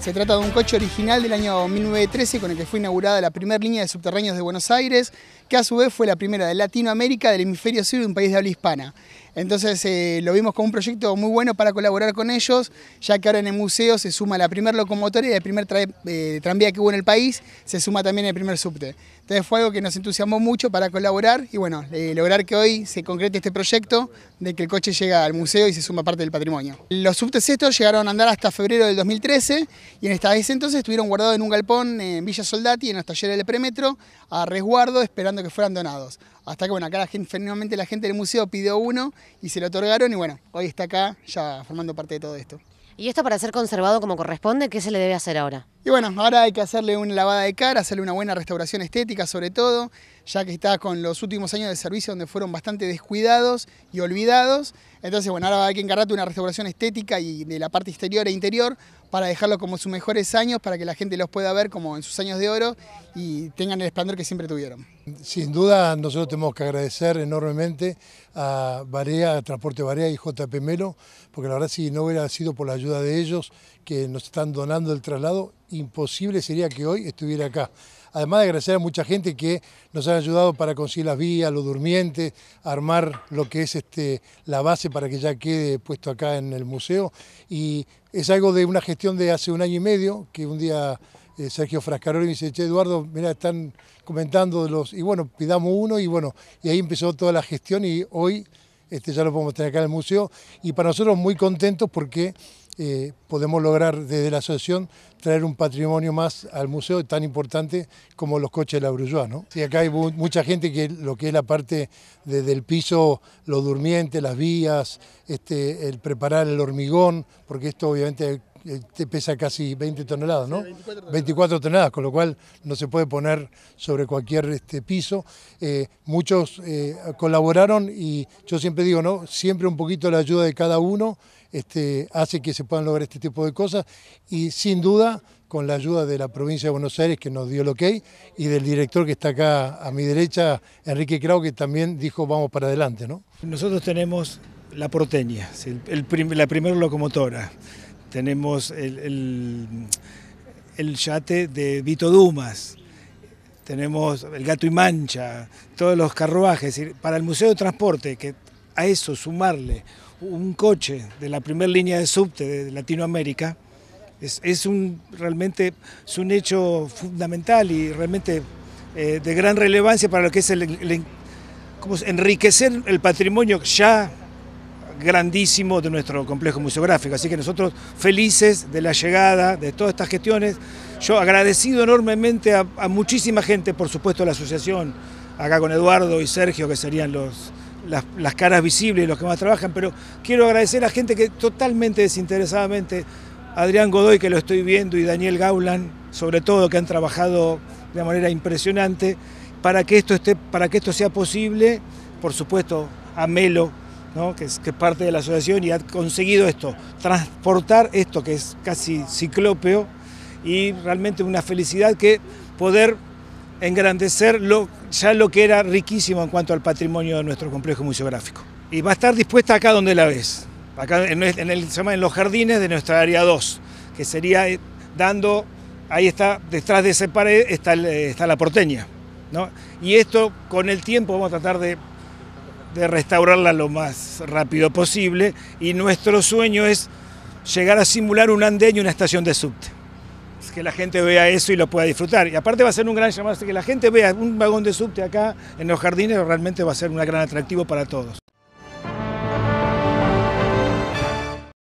Se trata de un coche original del año 1913 con el que fue inaugurada la primera línea de subterráneos de Buenos Aires, que a su vez fue la primera de Latinoamérica del hemisferio sur de un país de habla hispana. Entonces eh, lo vimos como un proyecto muy bueno para colaborar con ellos, ya que ahora en el museo se suma la primera locomotora y el primer eh, tranvía que hubo en el país, se suma también el primer subte. Entonces fue algo que nos entusiasmó mucho para colaborar y bueno, eh, lograr que hoy se concrete este proyecto de que el coche llegue al museo y se suma parte del patrimonio. Los subtes estos llegaron a andar hasta febrero del 2013 y en esta vez entonces estuvieron guardados en un galpón en Villa Soldati, en los talleres del premetro, a resguardo esperando que fueran donados. Hasta que, bueno, acá la gente, finalmente la gente del museo pidió uno y se lo otorgaron y bueno, hoy está acá ya formando parte de todo esto. ¿Y esto para ser conservado como corresponde, qué se le debe hacer ahora? Y bueno, ahora hay que hacerle una lavada de cara, hacerle una buena restauración estética sobre todo, ya que está con los últimos años de servicio donde fueron bastante descuidados y olvidados. Entonces, bueno, ahora hay que encargarte una restauración estética y de la parte exterior e interior para dejarlo como sus mejores años, para que la gente los pueda ver como en sus años de oro y tengan el esplendor que siempre tuvieron. Sin duda, nosotros tenemos que agradecer enormemente a Barea, a Transporte Barea y JP Melo, porque la verdad si no hubiera sido por la ayuda de ellos que nos están donando el traslado, imposible sería que hoy estuviera acá. Además de agradecer a mucha gente que nos ha ayudado para conseguir las vías, los durmientes, armar lo que es este, la base para que ya quede puesto acá en el museo. Y es algo de una gestión de hace un año y medio, que un día eh, Sergio Frascaroli me dice, Eduardo, mira, están comentando de los... Y bueno, pidamos uno y bueno, y ahí empezó toda la gestión y hoy este, ya lo podemos tener acá en el museo y para nosotros muy contentos porque eh, podemos lograr desde la asociación traer un patrimonio más al museo tan importante como los coches de la Brulloa, acá hay mucha gente que lo que es la parte desde el piso, lo durmiente, las vías, este, el preparar el hormigón, porque esto obviamente eh, pesa casi 20 toneladas, ¿no? 24, toneladas. con lo cual no se puede poner sobre cualquier este, piso. Eh, muchos eh, colaboraron y yo siempre digo, ¿no? Siempre un poquito la ayuda de cada uno este, hace que se puedan lograr este tipo de cosas y sin duda con la ayuda de la provincia de Buenos Aires que nos dio el ok y del director que está acá a mi derecha, Enrique Krau, que también dijo vamos para adelante, ¿no? Nosotros tenemos la porteña, la primera locomotora tenemos el, yate de Vito Dumas, tenemos el gato y mancha, todos los carruajes. Para el Museo de Transporte, que a eso sumarle un coche de la primera línea de subte de Latinoamérica, es, un, realmente un hecho fundamental y realmente eh, de gran relevancia para lo que es el, el, enriquecer el patrimonio ya grandísimo de nuestro complejo museográfico. Así que nosotros felices de la llegada de todas estas gestiones. Yo agradecido enormemente a, muchísima gente, por supuesto a la asociación, acá con Eduardo y Sergio, que serían los, las, caras visibles y los que más trabajan, pero quiero agradecer a gente que totalmente desinteresadamente, Adrián Godoy, que lo estoy viendo, y Daniel Gaulan, sobre todo, que han trabajado de manera impresionante para que esto, esté, para que esto sea posible, por supuesto, a Melo, que es parte de la asociación y ha conseguido esto, transportar esto que es casi ciclópeo y realmente una felicidad que poder engrandecer ya lo que era riquísimo en cuanto al patrimonio de nuestro complejo museográfico. Y va a estar dispuesta acá donde la ves, acá en, en, los jardines de nuestra área 2, que sería eh, dando, ahí está, detrás de esa pared está, eh, está la porteña. ¿no? Y esto con el tiempo vamos a tratar de de restaurarla lo más rápido posible y nuestro sueño es llegar a simular un andén y una estación de subte. Es que la gente vea eso y lo pueda disfrutar. Y aparte va a ser un gran llamado, que la gente vea un vagón de subte acá en los jardines realmente va a ser un gran atractivo para todos.